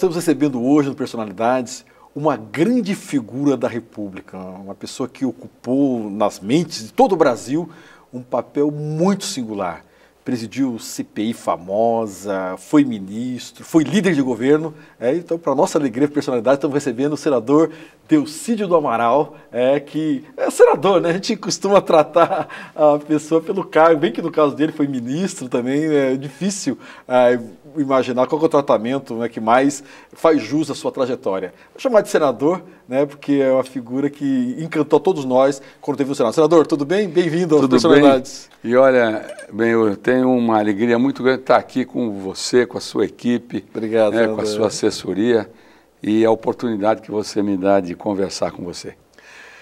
estamos recebendo hoje no Personalidades uma grande figura da República, uma pessoa que ocupou nas mentes de todo o Brasil um papel muito singular presidiu CPI famosa, foi ministro, foi líder de governo. É, então, para nossa alegria e personalidade, estamos recebendo o senador Delcídio do Amaral, é, que é senador, né? A gente costuma tratar a pessoa pelo cargo, bem que no caso dele foi ministro também, é difícil é, imaginar qual é o tratamento né, que mais faz jus à sua trajetória. Vou chamar de senador, né? Porque é uma figura que encantou todos nós quando teve o Senado. Senador, tudo bem? Bem-vindo aos tudo personalidades. Bem? E olha, bem, eu tenho uma alegria muito grande estar aqui com você, com a sua equipe, Obrigado, né, com a sua assessoria e a oportunidade que você me dá de conversar com você.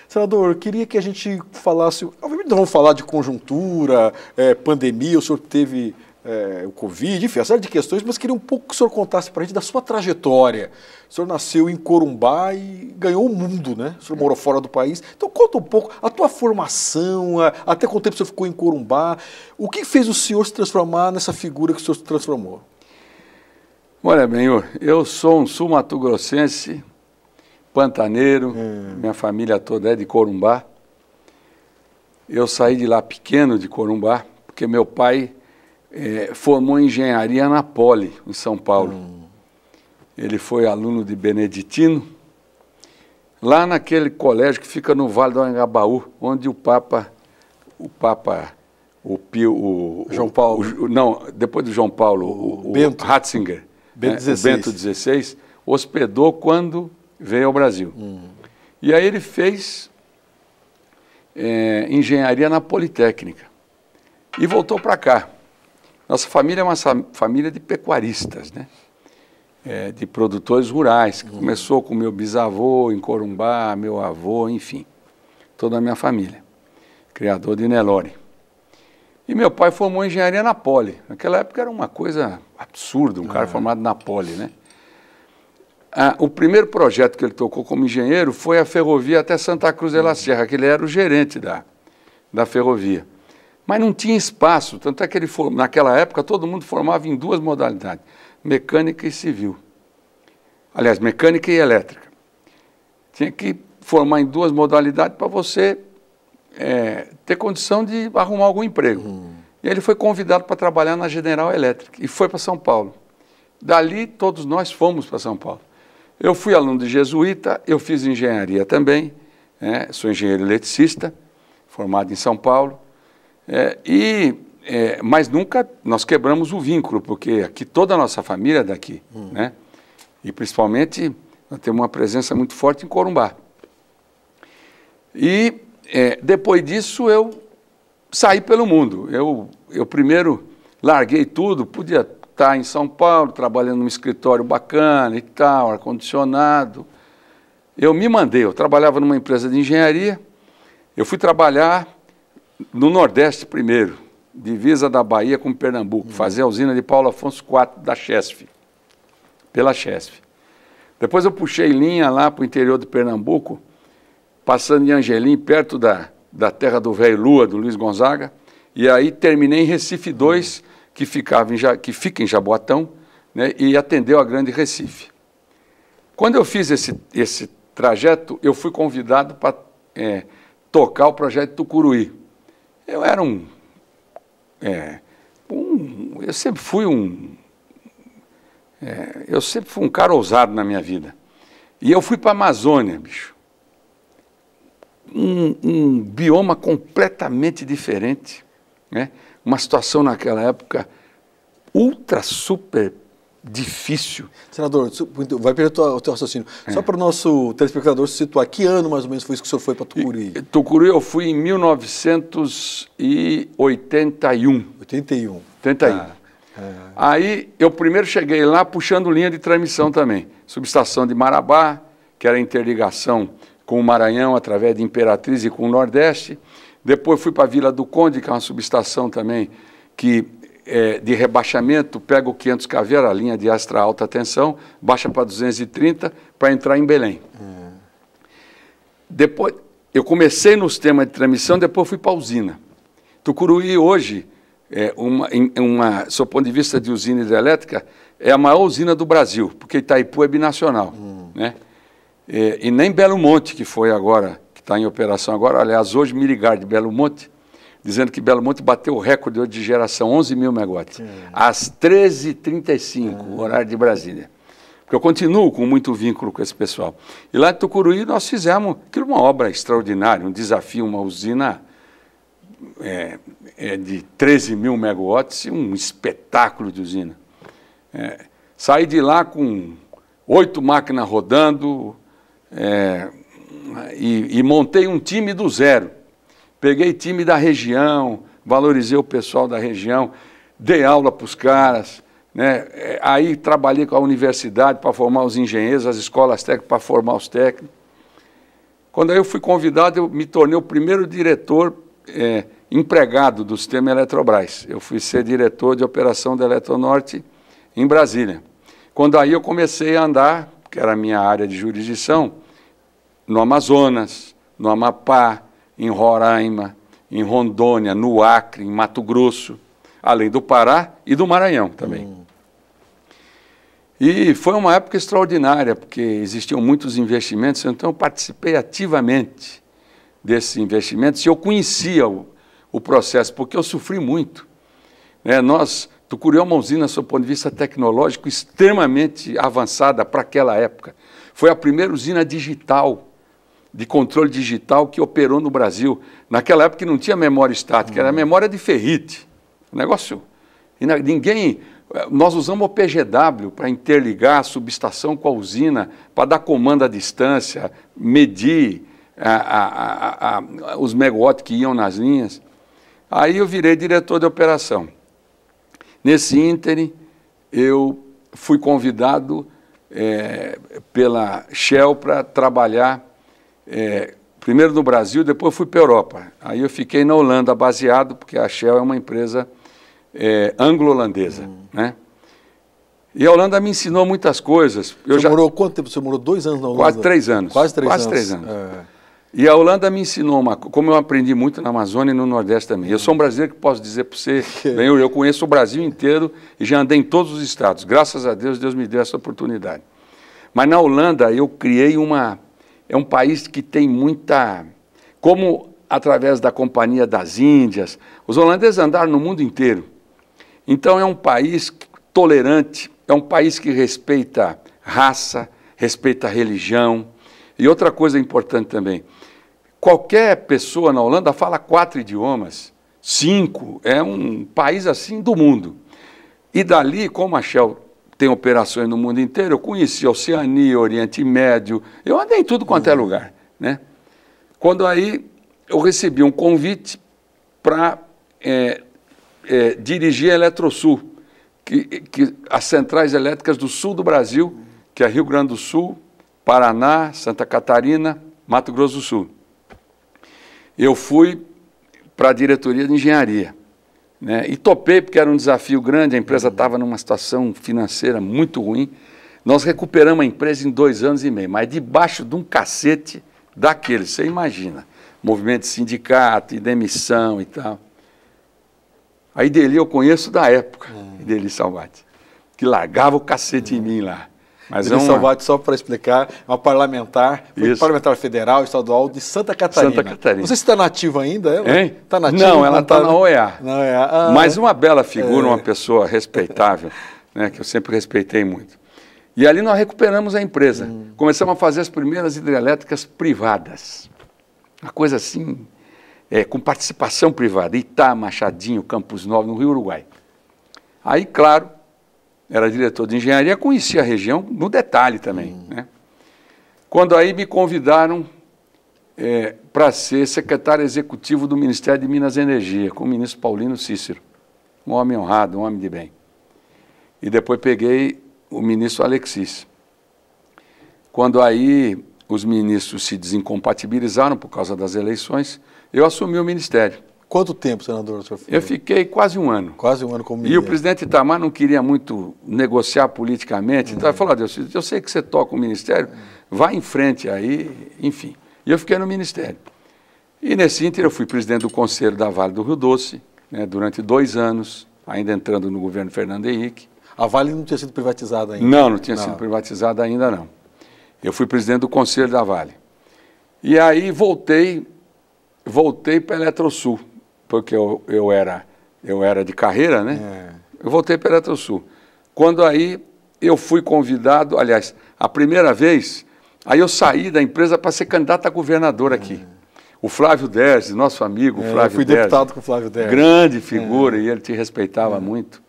Senador, eu queria que a gente falasse, obviamente vamos falar de conjuntura, é, pandemia, o senhor teve é, o Covid, enfim, uma série de questões, mas queria um pouco que o senhor contasse para a gente da sua trajetória. O senhor nasceu em Corumbá e ganhou o mundo, né? O senhor é. morou fora do país. Então conta um pouco a tua formação, a, até quanto tempo o senhor ficou em Corumbá. O que fez o senhor se transformar nessa figura que o senhor se transformou? Olha bem, eu, eu sou um sul-mato-grossense, pantaneiro, é. minha família toda é de Corumbá. Eu saí de lá pequeno de Corumbá, porque meu pai é, formou engenharia na Poli, em São Paulo. Hum. Ele foi aluno de Beneditino, lá naquele colégio que fica no Vale do Anhangabaú, onde o Papa, o Papa, o Pio, o, João Paulo, o, o, não, depois do João Paulo, o, o Bento, Ratzinger, Bento XVI, né, Bento XVI hospedou quando veio ao Brasil. Hum. E aí ele fez é, engenharia na Politécnica e voltou para cá. Nossa família é uma família de pecuaristas, né? É, de produtores rurais, que uhum. começou com meu bisavô em Corumbá, meu avô, enfim, toda a minha família, criador de Nelore. E meu pai formou engenharia na Poli. Naquela época era uma coisa absurda, um cara uhum. formado na Poli, né? Ah, o primeiro projeto que ele tocou como engenheiro foi a ferrovia até Santa Cruz de la uhum. Sierra, que ele era o gerente da, da ferrovia. Mas não tinha espaço, tanto é que ele, naquela época todo mundo formava em duas modalidades, mecânica e civil. Aliás, mecânica e elétrica. Tinha que formar em duas modalidades para você é, ter condição de arrumar algum emprego. Hum. E ele foi convidado para trabalhar na General Electric e foi para São Paulo. Dali todos nós fomos para São Paulo. Eu fui aluno de jesuíta, eu fiz engenharia também, né? sou engenheiro eletricista, formado em São Paulo. É, e, é, mas nunca nós quebramos o vínculo, porque aqui toda a nossa família é daqui, hum. né? E principalmente nós temos uma presença muito forte em Corumbá. E é, depois disso eu saí pelo mundo. Eu, eu primeiro larguei tudo, podia estar em São Paulo, trabalhando num escritório bacana e tal, ar-condicionado. Eu me mandei, eu trabalhava numa empresa de engenharia, eu fui trabalhar no Nordeste primeiro, divisa da Bahia com Pernambuco, hum. fazer a usina de Paulo Afonso IV da Chesf, pela Chesf. Depois eu puxei linha lá para o interior de Pernambuco, passando em Angelim, perto da, da terra do velho Lua, do Luiz Gonzaga, e aí terminei em Recife 2, uhum. que, ficava em, que fica em Jaboatão, né, e atendeu a Grande Recife. Quando eu fiz esse, esse trajeto, eu fui convidado para é, tocar o projeto Tucuruí. Eu era um, é, um eu sempre fui um, é, eu sempre fui um cara ousado na minha vida. E eu fui para a Amazônia, bicho. Um, um, bioma completamente diferente, né? Uma situação naquela época ultra super difícil. Senador, vai perder o teu raciocínio. É. Só para o nosso telespectador se situar, que ano mais ou menos foi isso que o senhor foi para Tucuruí? E, Tucuruí eu fui em 1981. 81. 81. Ah, Aí eu primeiro cheguei lá puxando linha de transmissão também. Subestação de Marabá, que era interligação com o Maranhão através de Imperatriz e com o Nordeste. Depois fui para a Vila do Conde, que é uma subestação também que é, de rebaixamento, pega o 500 Caveira, a linha de extra alta tensão, baixa para 230 para entrar em Belém. É. Depois, eu comecei nos temas de transmissão, depois fui para a usina. Tucuruí hoje, é uma, uma, sob ponto de vista de usina hidrelétrica, é a maior usina do Brasil, porque Itaipu é binacional. Hum. Né? É, e nem Belo Monte, que foi agora, que está em operação agora, aliás, hoje Mirigar de Belo Monte dizendo que Belo Monte bateu o recorde de geração, 11 mil megawatts, é. às 13h35, é. horário de Brasília. Porque eu continuo com muito vínculo com esse pessoal. E lá em Tucuruí nós fizemos aquilo, uma obra extraordinária, um desafio, uma usina é, é de 13 mil megawatts, um espetáculo de usina. É, saí de lá com oito máquinas rodando é, e, e montei um time do zero. Peguei time da região, valorizei o pessoal da região, dei aula para os caras. Né? É, aí trabalhei com a universidade para formar os engenheiros, as escolas técnicas para formar os técnicos. Quando eu fui convidado, eu me tornei o primeiro diretor é, empregado do sistema Eletrobras. Eu fui ser diretor de operação da Eletronorte em Brasília. Quando aí eu comecei a andar, que era a minha área de jurisdição, no Amazonas, no Amapá, em Roraima, em Rondônia, no Acre, em Mato Grosso, além do Pará e do Maranhão também. Hum. E foi uma época extraordinária, porque existiam muitos investimentos, então eu participei ativamente desses investimentos e eu conhecia o, o processo, porque eu sofri muito. É, nós, Tucurió Mãozina, uma usina, do ponto de vista tecnológico, extremamente avançada para aquela época. Foi a primeira usina digital de controle digital que operou no Brasil. Naquela época não tinha memória estática, era hum. memória de ferrite. O negócio. E ninguém. Nós usamos o PGW para interligar a subestação com a usina, para dar comando à distância, medir a, a, a, os megawatts que iam nas linhas. Aí eu virei diretor de operação. Nesse ínterim, eu fui convidado é, pela Shell para trabalhar é, primeiro no Brasil, depois fui para a Europa. Aí eu fiquei na Holanda baseado, porque a Shell é uma empresa é, anglo-holandesa, uhum. né? E a Holanda me ensinou muitas coisas. Eu você já... morou quanto tempo? Você morou dois anos na Holanda? Quase três anos. Quase três Quase anos. Três anos. É. E a Holanda me ensinou uma como eu aprendi muito na Amazônia e no Nordeste também. Eu sou um brasileiro que posso dizer para você, bem, eu conheço o Brasil inteiro e já andei em todos os estados. Graças a Deus, Deus me deu essa oportunidade. Mas na Holanda eu criei uma é um país que tem muita. Como através da Companhia das Índias, os holandeses andaram no mundo inteiro. Então é um país tolerante, é um país que respeita raça, respeita religião. E outra coisa importante também: qualquer pessoa na Holanda fala quatro idiomas, cinco. É um país assim do mundo. E dali, como a Shell tem operações no mundo inteiro. Eu conheci Oceania, Oriente Médio, eu andei em tudo quanto é uhum. lugar. Né? Quando aí eu recebi um convite para é, é, dirigir a Eletrosul, que, que, as centrais elétricas do sul do Brasil, que é Rio Grande do Sul, Paraná, Santa Catarina, Mato Grosso do Sul. Eu fui para a diretoria de engenharia. Né? E topei, porque era um desafio grande, a empresa estava numa situação financeira muito ruim. Nós recuperamos a empresa em dois anos e meio, mas debaixo de um cacete daquele, você imagina. Movimento de sindicato, e demissão e tal. A dele eu conheço da época, hum. Ideli Salvati, que largava o cacete hum. em mim lá. Mas Denise é uma... Salvati, só para explicar, é uma parlamentar, foi Isso. parlamentar federal, estadual de Santa Catarina. Santa Catarina. Não sei se está nativa ainda, ela? está Tá nativa, não, ela está tá na OEA. Na OEA. Ah, Mas uma bela figura, é. uma pessoa respeitável, né, que eu sempre respeitei muito. E ali nós recuperamos a empresa. Hum. Começamos a fazer as primeiras hidrelétricas privadas. Uma coisa assim, é, com participação privada. Itá, Machadinho, Campos Novos, no Rio Uruguai. Aí, claro, era diretor de engenharia, conhecia a região no detalhe também. Hum. Né? Quando aí me convidaram é, para ser secretário executivo do Ministério de Minas e Energia, com o ministro Paulino Cícero, um homem honrado, um homem de bem. E depois peguei o ministro Alexis. Quando aí os ministros se desincompatibilizaram por causa das eleições, eu assumi o ministério. Quanto tempo, senador, senhor Eu fiquei quase um ano. Quase um ano como ministro. E o presidente Itamar não queria muito negociar politicamente, uhum. então ele falou, ah, Deus, eu sei que você toca o ministério, vá em frente aí, enfim. E eu fiquei no ministério. E nesse ínter eu fui presidente do Conselho da Vale do Rio Doce, né, durante dois anos, ainda entrando no governo Fernando Henrique. A Vale não tinha sido privatizada ainda? Não, não tinha não. sido privatizada ainda não. Eu fui presidente do Conselho da Vale. E aí voltei, voltei para a Eletrosul porque eu, eu, era, eu era de carreira, né? É. Eu voltei para o Sul. Quando aí eu fui convidado, aliás, a primeira vez, aí eu saí da empresa para ser candidato a governador aqui. É. O Flávio Derzi, nosso amigo, é, Flávio eu fui Derzi, deputado com o Flávio Derzi. Grande figura, é. e ele te respeitava é. muito.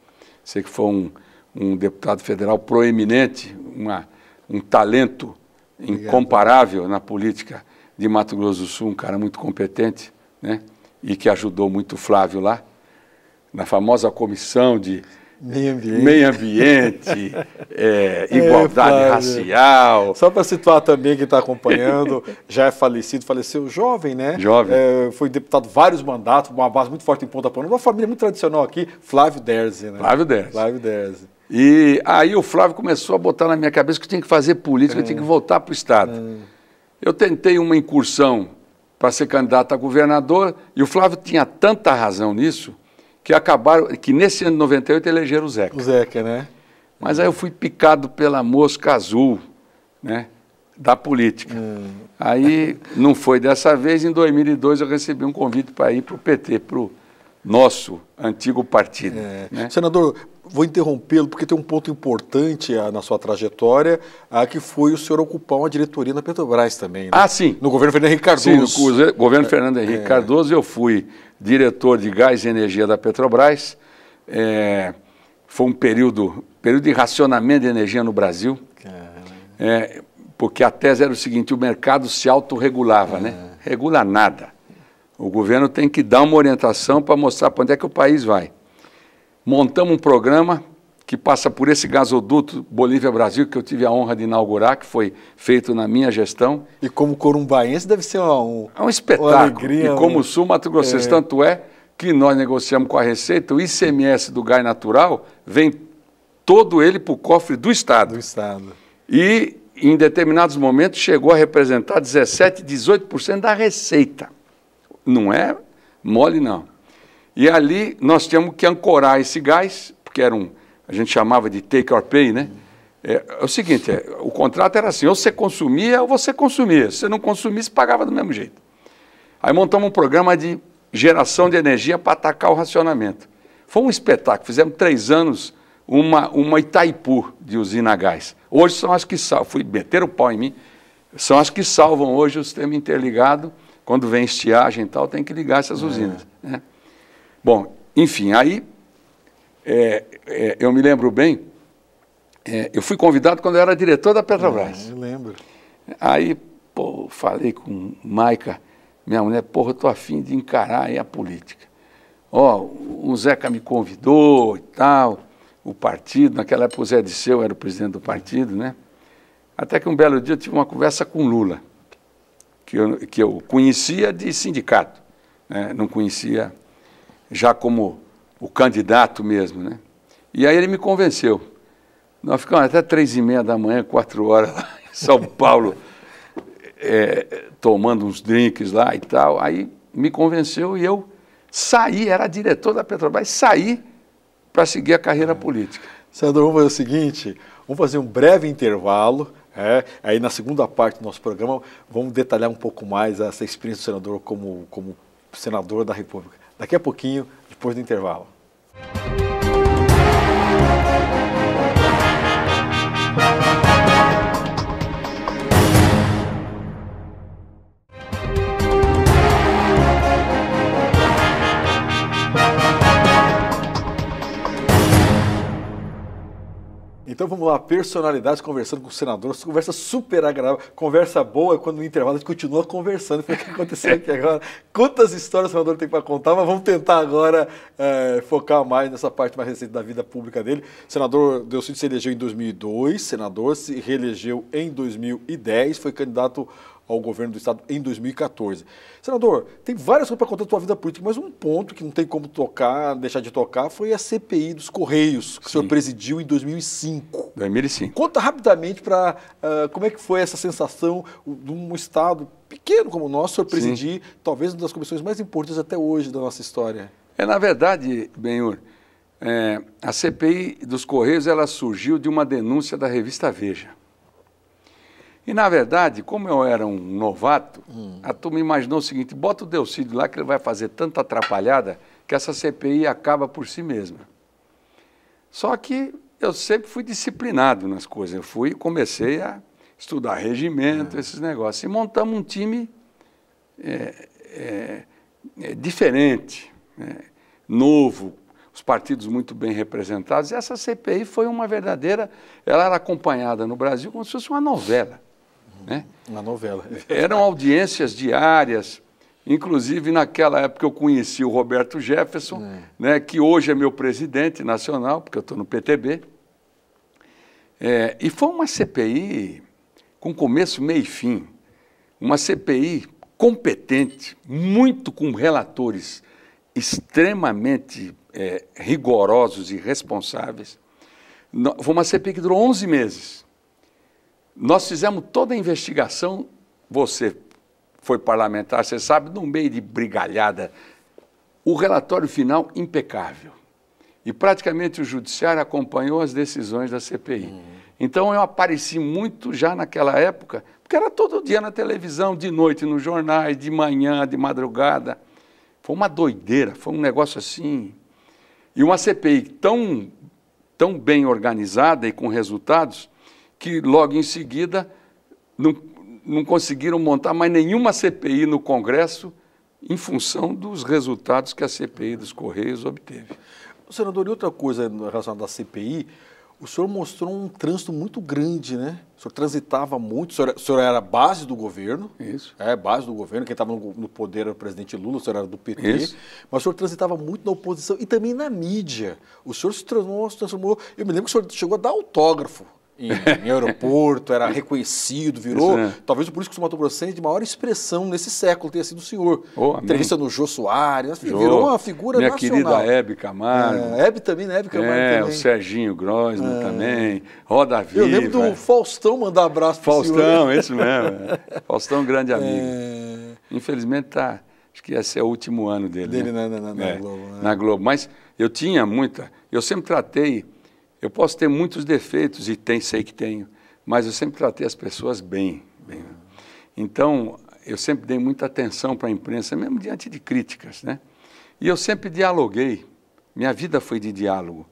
Sei que foi um, um deputado federal proeminente, uma, um talento incomparável Obrigado. na política de Mato Grosso do Sul, um cara muito competente, né? e que ajudou muito o Flávio lá, na famosa comissão de meio ambiente, meio ambiente é, é, igualdade é, racial. Só para situar também quem está acompanhando, já é falecido, faleceu jovem, né? Jovem. É, foi deputado vários mandatos, uma base muito forte em Ponta Porã, uma família muito tradicional aqui, Flávio Derze. né? Flávio Derze. Flávio Derze. E aí o Flávio começou a botar na minha cabeça que eu tinha que fazer política, que eu tinha que voltar para o Estado. É. Eu tentei uma incursão para ser candidato a governador, e o Flávio tinha tanta razão nisso que acabaram, que nesse ano de 98 elegeram o Zeca. O Zeca, né? Mas aí eu fui picado pela mosca azul, né? Da política. Hum. Aí não foi dessa vez, em 2002 eu recebi um convite para ir para o PT, para o nosso antigo partido. É. Né? Senador, vou interrompê-lo porque tem um ponto importante ah, na sua trajetória, ah, que foi o senhor ocupar uma diretoria na Petrobras também. Né? Ah, sim. No governo Fernando Henrique Cardoso. Sim, no governo Fernando Henrique é. Cardoso eu fui diretor de gás e energia da Petrobras. É, foi um período, período de racionamento de energia no Brasil, é, é porque a tese era o seguinte, o mercado se autorregulava, né? é. né? Regula nada. O governo tem que dar uma orientação para mostrar para onde é que o país vai montamos um programa que passa por esse gasoduto Bolívia-Brasil, que eu tive a honra de inaugurar, que foi feito na minha gestão. E como corumbaense deve ser um... É um espetáculo. Alegria, e como um... sul Mato Grossense, é... tanto é que nós negociamos com a Receita, o ICMS do gás natural vem todo ele para o cofre do Estado. Do Estado. E em determinados momentos chegou a representar 17, 18% da receita. Não é mole, não. E ali nós tínhamos que ancorar esse gás, porque era um, a gente chamava de take or pay, né? É, é o seguinte, é, o contrato era assim, ou você consumia ou você consumia. Se você não consumisse, pagava do mesmo jeito. Aí montamos um programa de geração de energia para atacar o racionamento. Foi um espetáculo, fizemos três anos uma, uma Itaipu de usina a gás. Hoje são as que salvam, fui meter o pau em mim, são as que salvam hoje o sistema interligado. Quando vem estiagem e tal, tem que ligar essas é. usinas. É. Né? Bom, enfim, aí é, é, eu me lembro bem, é, eu fui convidado quando eu era diretor da Petrobras. Ah, eu lembro. Aí, pô, falei com Maica, minha mulher, porra, eu tô afim de encarar aí a política. Ó, o Zeca me convidou e tal, o partido, naquela época o Zé Disseu era o presidente do partido, né? Até que um belo dia eu tive uma conversa com Lula, que eu, que eu conhecia de sindicato, né? não conhecia já como o candidato mesmo, né? E aí ele me convenceu. Nós ficamos até três e meia da manhã, quatro horas lá em São Paulo, é, tomando uns drinks lá e tal. Aí me convenceu e eu saí, era diretor da Petrobras, saí para seguir a carreira é. política. Sandro, vamos fazer o seguinte, vamos fazer um breve intervalo. É, aí na segunda parte do nosso programa vamos detalhar um pouco mais essa experiência do senador como, como senador da República daqui a pouquinho, depois do intervalo. Então vamos lá, personalidades conversando com o senador, conversa super agradável, conversa boa, quando no intervalo a gente continua conversando, foi o que aconteceu aqui agora. Quantas histórias o senador tem para contar, mas vamos tentar agora é, focar mais nessa parte mais recente da vida pública dele. O senador Delcídio se elegeu em 2002, senador se reelegeu em 2010, foi candidato ao governo do Estado em 2014. Senador, tem várias coisas para contar da sua vida política, mas um ponto que não tem como tocar, deixar de tocar, foi a CPI dos Correios, que Sim. o senhor presidiu em 2005. 2005. Conta rapidamente para uh, ah, como é que foi essa sensação de um Estado pequeno como o nosso, o senhor presidir Sim. talvez uma das comissões mais importantes até hoje da nossa história. É, na verdade, Benhur, é, a CPI dos Correios ela surgiu de uma denúncia da revista Veja. E, na verdade, como eu era um novato, hum. a turma imaginou o seguinte: bota o Delcídio lá que ele vai fazer tanta atrapalhada que essa CPI acaba por si mesma. Só que eu sempre fui disciplinado nas coisas. Eu fui comecei a estudar regimento, é. esses negócios. E montamos um time é, é, é, diferente, né, novo, os partidos muito bem representados. E essa CPI foi uma verdadeira. Ela era acompanhada no Brasil como se fosse uma novela. Né? Na novela. Eram audiências diárias. Inclusive, naquela época, eu conheci o Roberto Jefferson, é. né, que hoje é meu presidente nacional, porque eu estou no PTB. É, e foi uma CPI com começo, meio e fim. Uma CPI competente, muito com relatores extremamente é, rigorosos e responsáveis. Foi uma CPI que durou 11 meses. Nós fizemos toda a investigação, você foi parlamentar, você sabe, no meio de brigalhada, o relatório final impecável. E praticamente o judiciário acompanhou as decisões da CPI. Uhum. Então eu apareci muito já naquela época, porque era todo dia na televisão, de noite nos jornais, de manhã, de madrugada. Foi uma doideira, foi um negócio assim. E uma CPI tão, tão bem organizada e com resultados, que logo em seguida não, não conseguiram montar mais nenhuma CPI no Congresso em função dos resultados que a CPI dos Correios obteve. Senador, e outra coisa relacionada à CPI, o senhor mostrou um trânsito muito grande, né? O senhor transitava muito, o senhor, o senhor era base do governo. Isso. É, base do governo, quem estava no, no, poder era o presidente Lula, o senhor era do PT. Isso. Mas o senhor transitava muito na oposição e também na mídia. O senhor se transformou, se transformou, Eu me lembro que o senhor chegou a dar autógrafo em, em aeroporto, era reconhecido, virou. Isso, né? Talvez o político do Mato Grossense de maior expressão nesse século tenha sido o senhor. Oh, Entrevista no Jô Soares, assim, Jô, virou uma figura minha nacional. Minha querida Hebe Camargo. É, Hebe também, né? Hebe Camargo é, também. o Serginho Grosman é. também, Roda Viva. Eu lembro do Faustão mandar abraço para Faustão, né? senhor. isso mesmo. É. Faustão, grande é. amigo. É... Infelizmente tá, acho que esse é o último ano dele. Dele né? na, na, na, é, Globo, né? na Globo. Mas eu tinha muita, eu sempre tratei eu posso ter muitos defeitos, e tem, sei que tenho, mas eu sempre tratei as pessoas bem. bem. Então, eu sempre dei muita atenção para a imprensa, mesmo diante de críticas, né? E eu sempre dialoguei, minha vida foi de diálogo.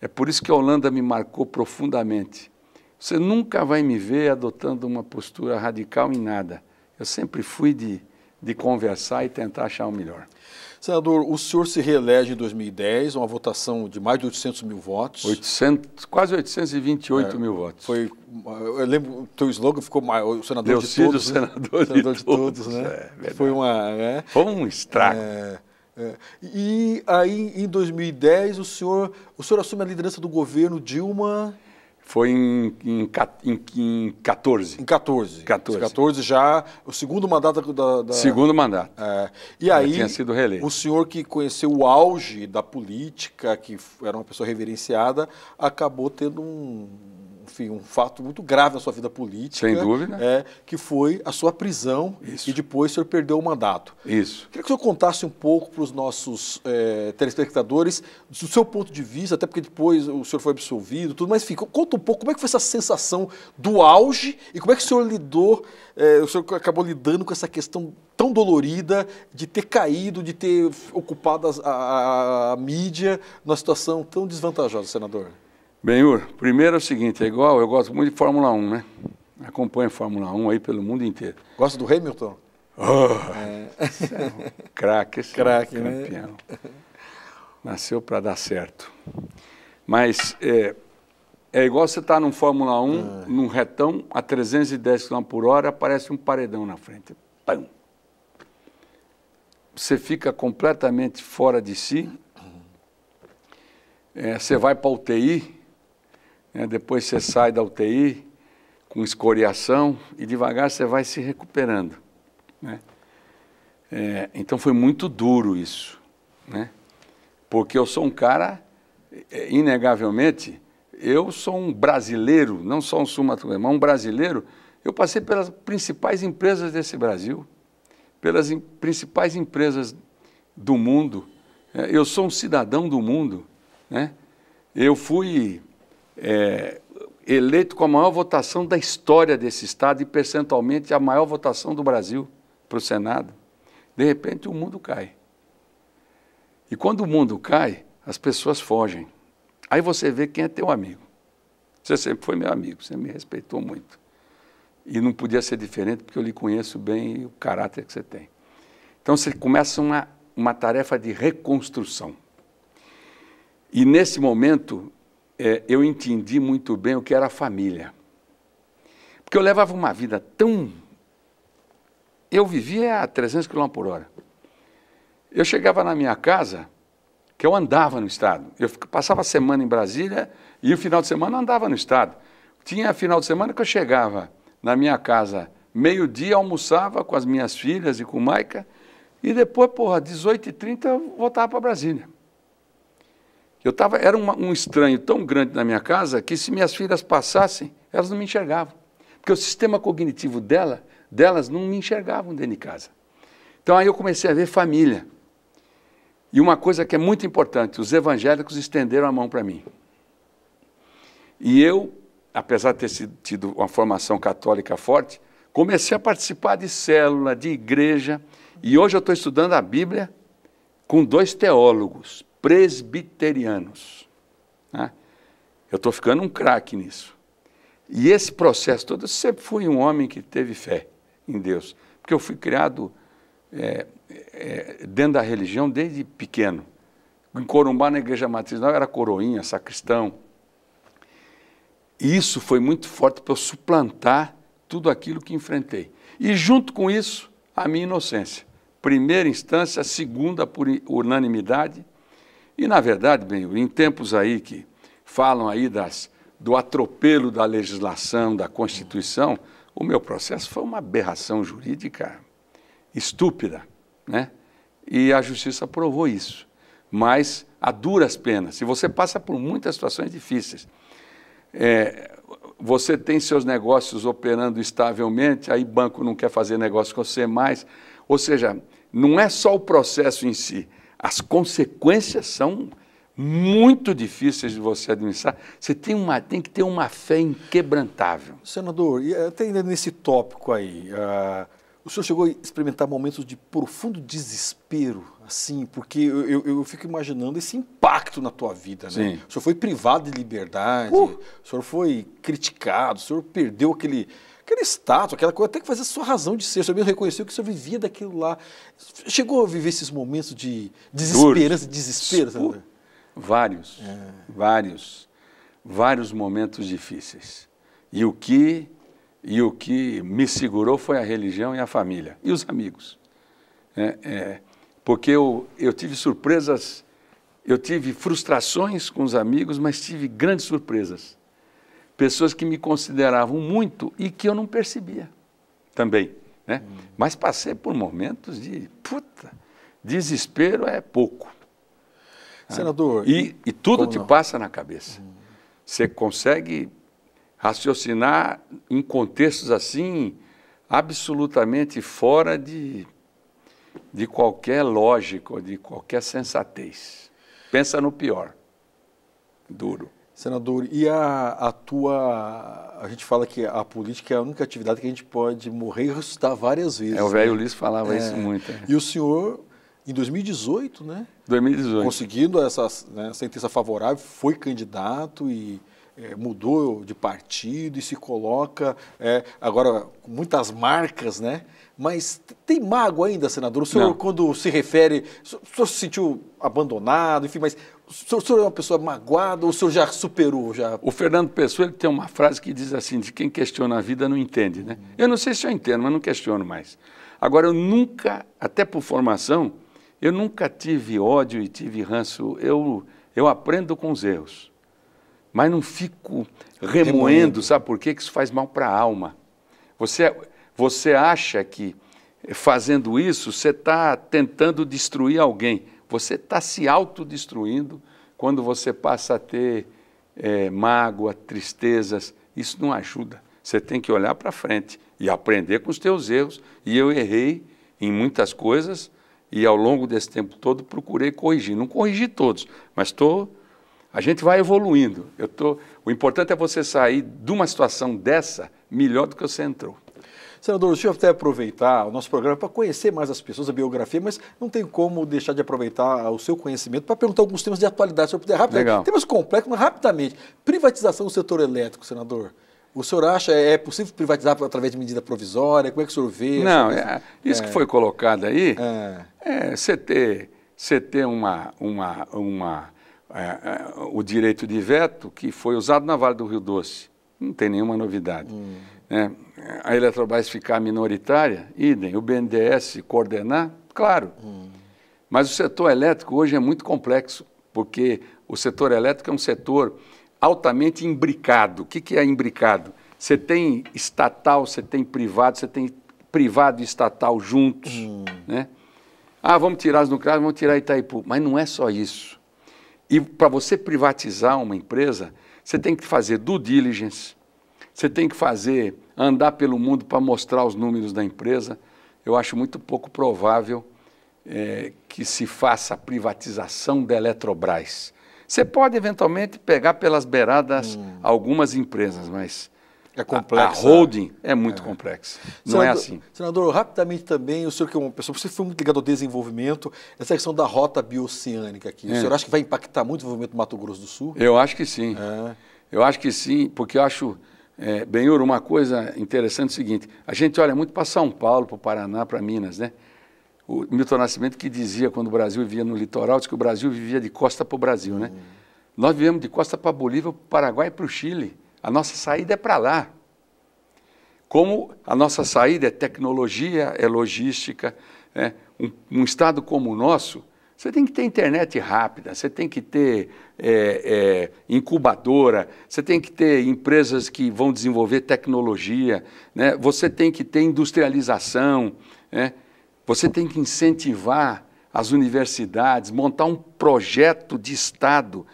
É por isso que a Holanda me marcou profundamente. Você nunca vai me ver adotando uma postura radical em nada. Eu sempre fui de, de conversar e tentar achar o melhor. Senador, o senhor se reelege em 2010, uma votação de mais de 800 mil votos. 800, quase 828 é, mil votos. Foi, eu lembro, o teu slogan ficou o senador de todos. senador, né? senador de, de todos, todos, né? É, foi uma... É, foi um estrago. É. é. E aí, em 2010, o senhor, o senhor assume a liderança do governo Dilma. Foi em, em, em, em 14. Em 14. 14. 14 já, o segundo mandato da... da... Segundo mandato. É. E aí, tinha sido reeleito. o senhor que conheceu o auge da política, que era uma pessoa reverenciada, acabou tendo um, enfim, um fato muito grave na sua vida política. Sem dúvida. É, que foi a sua prisão Isso. e depois o senhor perdeu o mandato. Isso. Queria que o senhor contasse um pouco para os nossos é, telespectadores do seu ponto de vista, até porque depois o senhor foi absolvido, tudo, mas enfim, conta um pouco como é que foi essa sensação do auge e como é que o senhor lidou, é, o senhor acabou lidando com essa questão tão dolorida de ter caído, de ter ocupado a, a, a mídia numa situação tão desvantajosa, senador. Benhur, primeiro é o seguinte, é igual, eu gosto muito de Fórmula 1, né? Acompanho Fórmula 1 aí pelo mundo inteiro. Gosta do Hamilton? Oh, é. craque, esse craque, é né? campeão. Né? Nasceu para dar certo. Mas é, é igual você estar tá num Fórmula 1, é. num retão, a 310 km por hora, aparece um paredão na frente. Pão. Você fica completamente fora de si. É, você vai para a UTI, né, depois você sai da UTI com escoriação e devagar você vai se recuperando. Né? É, então foi muito duro isso, né? porque eu sou um cara, é, inegavelmente, eu sou um brasileiro, não só um sumatogrossense, mas um brasileiro. Eu passei pelas principais empresas desse Brasil, pelas em, principais empresas do mundo. Né? Eu sou um cidadão do mundo. Né? Eu fui é, eleito com a maior votação da história desse Estado e percentualmente a maior votação do Brasil para o Senado. De repente o mundo cai. E quando o mundo cai, as pessoas fogem. Aí você vê quem é teu amigo. Você sempre foi meu amigo, você me respeitou muito. E não podia ser diferente, porque eu lhe conheço bem o caráter que você tem. Então você começa uma, uma tarefa de reconstrução. E nesse momento, é, eu entendi muito bem o que era família. Porque eu levava uma vida tão. Eu vivia a 300 km por hora. Eu chegava na minha casa, que eu andava no estado. Eu passava a semana em Brasília e o final de semana andava no estado. Tinha final de semana que eu chegava na minha casa, meio-dia, almoçava com as minhas filhas e com Maica, e depois, porra, 18h30 eu voltava para Brasília. Eu tava, era uma, um estranho tão grande na minha casa que se minhas filhas passassem, elas não me enxergavam. Porque o sistema cognitivo dela, delas não me enxergavam dentro de casa. Então aí eu comecei a ver família. E uma coisa que é muito importante, os evangélicos estenderam a mão para mim. E eu, apesar de ter tido uma formação católica forte, comecei a participar de célula, de igreja, e hoje eu estou estudando a Bíblia com dois teólogos, presbiterianos. Né? Eu estou ficando um craque nisso. E esse processo todo, eu sempre fui um homem que teve fé em Deus, porque eu fui criado é, é, dentro da religião desde pequeno. Em Corumbá, na igreja matriz, não era coroinha, sacristão. E isso foi muito forte para eu suplantar tudo aquilo que enfrentei. E junto com isso, a minha inocência. Primeira instância, segunda por unanimidade, e, na verdade, bem, em tempos aí que falam aí das, do atropelo da legislação, da Constituição, o meu processo foi uma aberração jurídica estúpida, né? E a justiça provou isso, mas a duras penas. Se você passa por muitas situações difíceis, é, você tem seus negócios operando estavelmente, aí banco não quer fazer negócio com você mais. Ou seja, não é só o processo em si, as consequências são muito difíceis de você administrar. Você tem, uma, tem que ter uma fé inquebrantável. Senador, até eh, ainda nesse tópico aí, uh, o senhor chegou a experimentar momentos de profundo desespero, assim, porque eu, eu, eu fico imaginando esse impacto na tua vida, né? Sim. O senhor foi privado de liberdade, uh! o senhor foi criticado, o senhor perdeu aquele aquele status, aquela coisa, até que fazer sua razão de ser. O senhor mesmo reconheceu que o senhor vivia daquilo lá. Chegou a viver esses momentos de desesperança, Duro. desespero, Pô, Vários, é. vários, vários momentos difíceis. E o que e o que me segurou foi a religião e a família e os amigos. É, é, porque eu, eu tive surpresas, eu tive frustrações com os amigos, mas tive grandes surpresas pessoas que me consideravam muito e que eu não percebia também. Né? Hum. Mas passei por momentos de puta, desespero é pouco. Né? Senador. E, e tudo te não? passa na cabeça. Hum. Você consegue raciocinar em contextos assim absolutamente fora de, de qualquer lógica, de qualquer sensatez. Pensa no pior. Duro. Senador, e a, a, tua. A gente fala que a política é a única atividade que a gente pode morrer e ressuscitar várias vezes. É, o velho né? Ulisses falava é. isso muito. É. E o senhor, em 2018, né? 2018. Conseguindo essa né, sentença favorável, foi candidato e. É, mudou de partido e se coloca é, agora com muitas marcas, né? Mas tem mágoa ainda, senador? O senhor, Não. quando se refere, o senhor se sentiu abandonado, enfim, mas o senhor é uma pessoa magoada ou o senhor já superou? Já... O Fernando Pessoa ele tem uma frase que diz assim, de quem questiona a vida não entende, né? Eu não sei se eu entendo, mas não questiono mais. Agora, eu nunca, até por formação, eu nunca tive ódio e tive ranço. Eu, eu aprendo com os erros, mas não fico remoendo, remoendo. sabe por quê? Que isso faz mal para a alma. Você, você acha que fazendo isso, você está tentando destruir alguém. Você está se autodestruindo quando você passa a ter é, mágoa, tristezas. Isso não ajuda. Você tem que olhar para frente e aprender com os teus erros. E eu errei em muitas coisas e ao longo desse tempo todo procurei corrigir. Não corrigi todos, mas estou. A gente vai evoluindo. Eu tô, o importante é você sair de uma situação dessa melhor do que você entrou. Senador, deixa eu até aproveitar o nosso programa para conhecer mais as pessoas, a biografia, mas não tem como deixar de aproveitar o seu conhecimento para perguntar alguns temas de atualidade, se eu puder rapidamente. Legal. Temas complexos, mas rapidamente. Privatização do setor elétrico, senador. O senhor acha é possível privatizar através de medida provisória? Como é que o senhor vê? Não, é, isso é. que foi colocado aí, é. você é, ter, ter uma, uma, uma, é, é, o direito de veto que foi usado na Vale do Rio Doce. Não tem nenhuma novidade. Hum. Né? a Eletrobras ficar minoritária, idem, o BNDES coordenar, claro. Hum. Mas o setor elétrico hoje é muito complexo, porque o setor elétrico é um setor altamente imbricado. O que, que é imbricado? Você tem estatal, você tem privado, você tem privado e estatal juntos. Hum. Né? Ah, vamos tirar as nucleares, vamos tirar Itaipu. Mas não é só isso. E para você privatizar uma empresa, você tem que fazer due diligence, você tem que fazer andar pelo mundo para mostrar os números da empresa, eu acho muito pouco provável é, que se faça a privatização da Eletrobras. Você pode eventualmente pegar pelas beiradas hum. algumas empresas, mas é complexo. A, a né? holding é muito é. complexa. Não é senador, é assim. Senador, rapidamente também, o senhor que é uma pessoa, você foi muito ligado ao desenvolvimento, essa questão da rota bioceânica aqui. É. O senhor acha que vai impactar muito o desenvolvimento do Mato Grosso do Sul? Eu acho que sim. É. Eu acho que sim, porque eu acho é, Benhur, uma coisa interessante é o seguinte: a gente olha muito para São Paulo, para o Paraná, para Minas, né? O Milton Nascimento que dizia, quando o Brasil vivia no litoral, diz que o Brasil vivia de costa para o Brasil, né? Nós vivemos de costa para a Bolívia, para o Paraguai e para o Chile. A nossa saída é para lá. Como a nossa saída é tecnologia, é logística, né? um, um Estado como o nosso, você tem que ter internet rápida, você tem que ter é, é, incubadora, você tem que ter empresas que vão desenvolver tecnologia, né? você tem que ter industrialização, né? você tem que incentivar as universidades, montar um projeto de Estado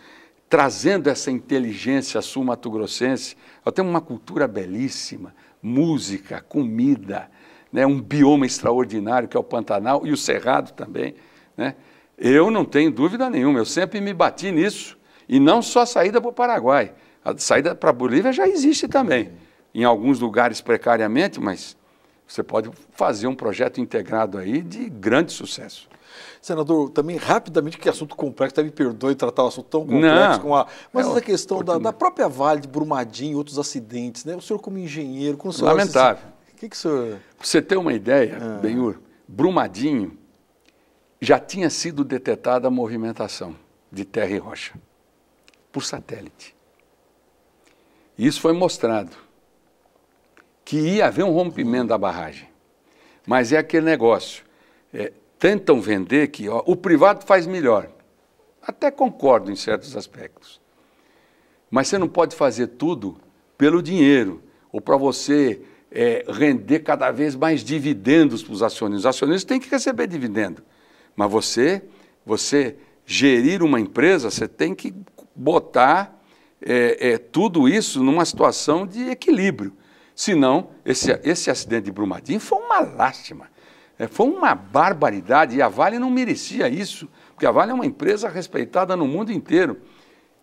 trazendo essa inteligência sul-mato-grossense. Nós temos uma cultura belíssima, música, comida, né? um bioma extraordinário que é o Pantanal e o Cerrado também. Né? Eu não tenho dúvida nenhuma, eu sempre me bati nisso. E não só a saída para o Paraguai. A saída para a Bolívia já existe também. Em alguns lugares precariamente, mas você pode fazer um projeto integrado aí de grande sucesso. Senador, também rapidamente, que assunto complexo, até me perdoe tratar um assunto tão complexo Não, com a. Mas é essa questão da, da, própria Vale de Brumadinho e outros acidentes, né? O senhor, como engenheiro, como o senhor. Lamentável. O que, que o senhor. Pra você tem uma ideia, ah. Benhur, Brumadinho já tinha sido detectada a movimentação de terra e rocha por satélite. E isso foi mostrado que ia haver um rompimento da barragem. Mas é aquele negócio. É, tentam vender que ó, o privado faz melhor. Até concordo em certos aspectos. Mas você não pode fazer tudo pelo dinheiro ou para você é, render cada vez mais dividendos para os acionistas. Os acionistas têm que receber dividendo. Mas você, você gerir uma empresa, você tem que botar é, é, tudo isso numa situação de equilíbrio. Senão, esse, esse acidente de Brumadinho foi uma lástima. É, foi uma barbaridade e a Vale não merecia isso, porque a Vale é uma empresa respeitada no mundo inteiro.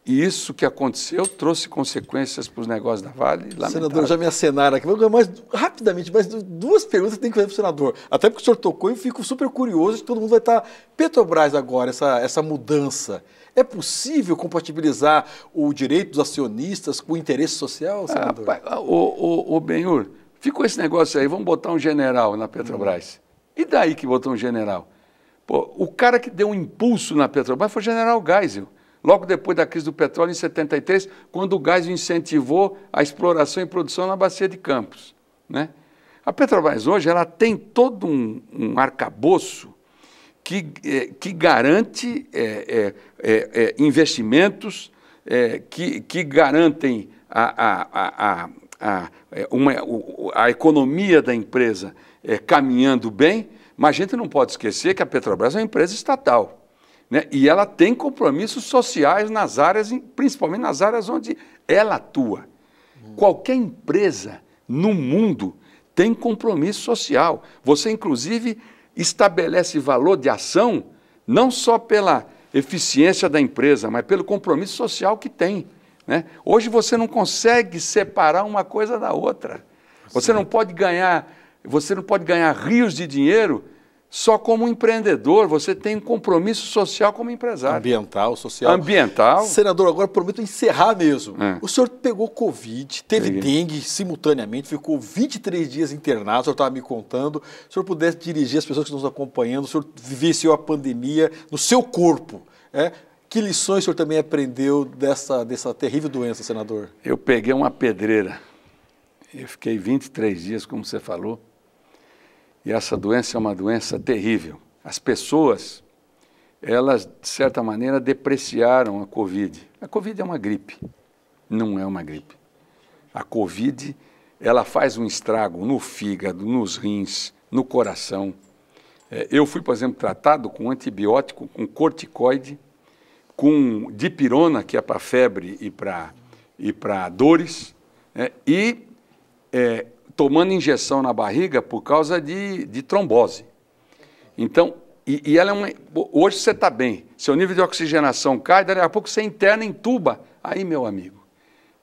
E isso que aconteceu trouxe consequências para os negócios da Vale. Lamentável. Senador, já me acenaram aqui. Mas, mais rapidamente, duas perguntas que tem que fazer para o senador. Até porque o senhor tocou e fico super curioso de todo mundo vai estar. Tá-, Petrobras agora, essa, essa mudança. É possível compatibilizar o direito dos acionistas com o interesse social, ah, senador? Ah, o, o, o Benhur, ficou esse negócio aí, vamos botar um general na Petrobras. Hum. E daí que botou um general? Pô, o cara que deu um impulso na Petrobras foi o general Geisel logo depois da crise do petróleo, em 73, quando o gás incentivou a exploração e produção na Bacia de Campos. Né? A Petrobras hoje ela tem todo um, um arcabouço que, é, que garante é, é, investimentos, que, que garantem a, a, a, a, uma, a economia da empresa caminhando bem, mas a gente não pode esquecer que a Petrobras é uma empresa estatal. Né? E ela tem compromissos sociais nas áreas, principalmente nas áreas onde ela atua. Hum. Qualquer empresa no mundo tem compromisso social. Você, inclusive, estabelece valor de ação não só pela eficiência da empresa, mas pelo compromisso social que tem. Né? Hoje você não consegue separar uma coisa da outra. Você não pode ganhar, você não pode ganhar rios de dinheiro só como empreendedor, você tem um compromisso social como empresário. Ambiental, social. Ambiental. Senador, agora prometo encerrar mesmo. É. O senhor pegou Covid, teve dengue simultaneamente, ficou 23 dias internado, o senhor estava me contando. Se o senhor pudesse dirigir as pessoas que estão nos acompanhando, o senhor vivenciou a pandemia no seu corpo. É? Que lições o senhor também aprendeu dessa, dessa terrível doença, senador? Eu peguei uma pedreira. Eu fiquei 23 dias, como você falou e essa doença é uma doença terrível. As pessoas, elas, de certa maneira, depreciaram a Covid. A Covid é uma gripe, não é uma gripe. A Covid, ela faz um estrago no fígado, nos rins, no coração. É, eu fui, por exemplo, tratado com antibiótico, com corticoide, com dipirona, que é para febre e para e dores, né? e é, tomando injeção na barriga por causa de, de trombose. Então, e, e ela é uma, hoje você está bem, seu nível de oxigenação cai, daqui a pouco você interna entuba. Aí, meu amigo.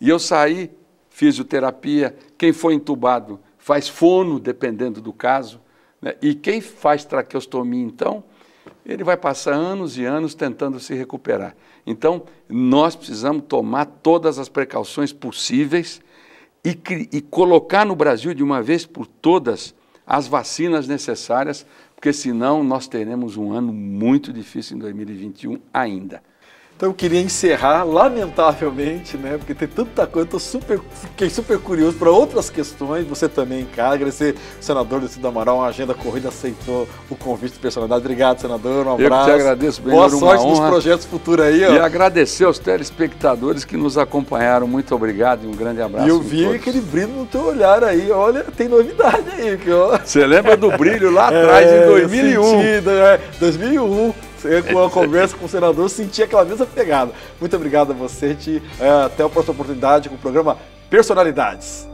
E eu saí, fisioterapia, quem foi entubado faz fono, dependendo do caso. Né? E quem faz traqueostomia, então, ele vai passar anos e anos tentando se recuperar. Então, nós precisamos tomar todas as precauções possíveis e, e colocar no Brasil de uma vez por todas as vacinas necessárias, porque senão nós teremos um ano muito difícil em 2021 ainda. Então eu queria encerrar, lamentavelmente, né? Porque tem tanta coisa, eu super, fiquei super curioso para outras questões. Você também, cara, agradecer senador Lucido Amaral, agenda corrida, aceitou o convite de personalidade. Obrigado, senador, um abraço. Eu te agradeço, bem, Boa sorte nos projetos futuros aí. Ó. E agradecer aos telespectadores que nos acompanharam. Muito obrigado e um grande abraço. E eu vi aquele brilho no teu olhar aí. Olha, tem novidade aí. Que eu... Você lembra do brilho lá atrás, é, em 2001? Sentido, é, 2001 com a conversa com o senador, senti aquela mesma pegada. Muito obrigado a você, Ti. É, até a próxima oportunidade com o programa Personalidades.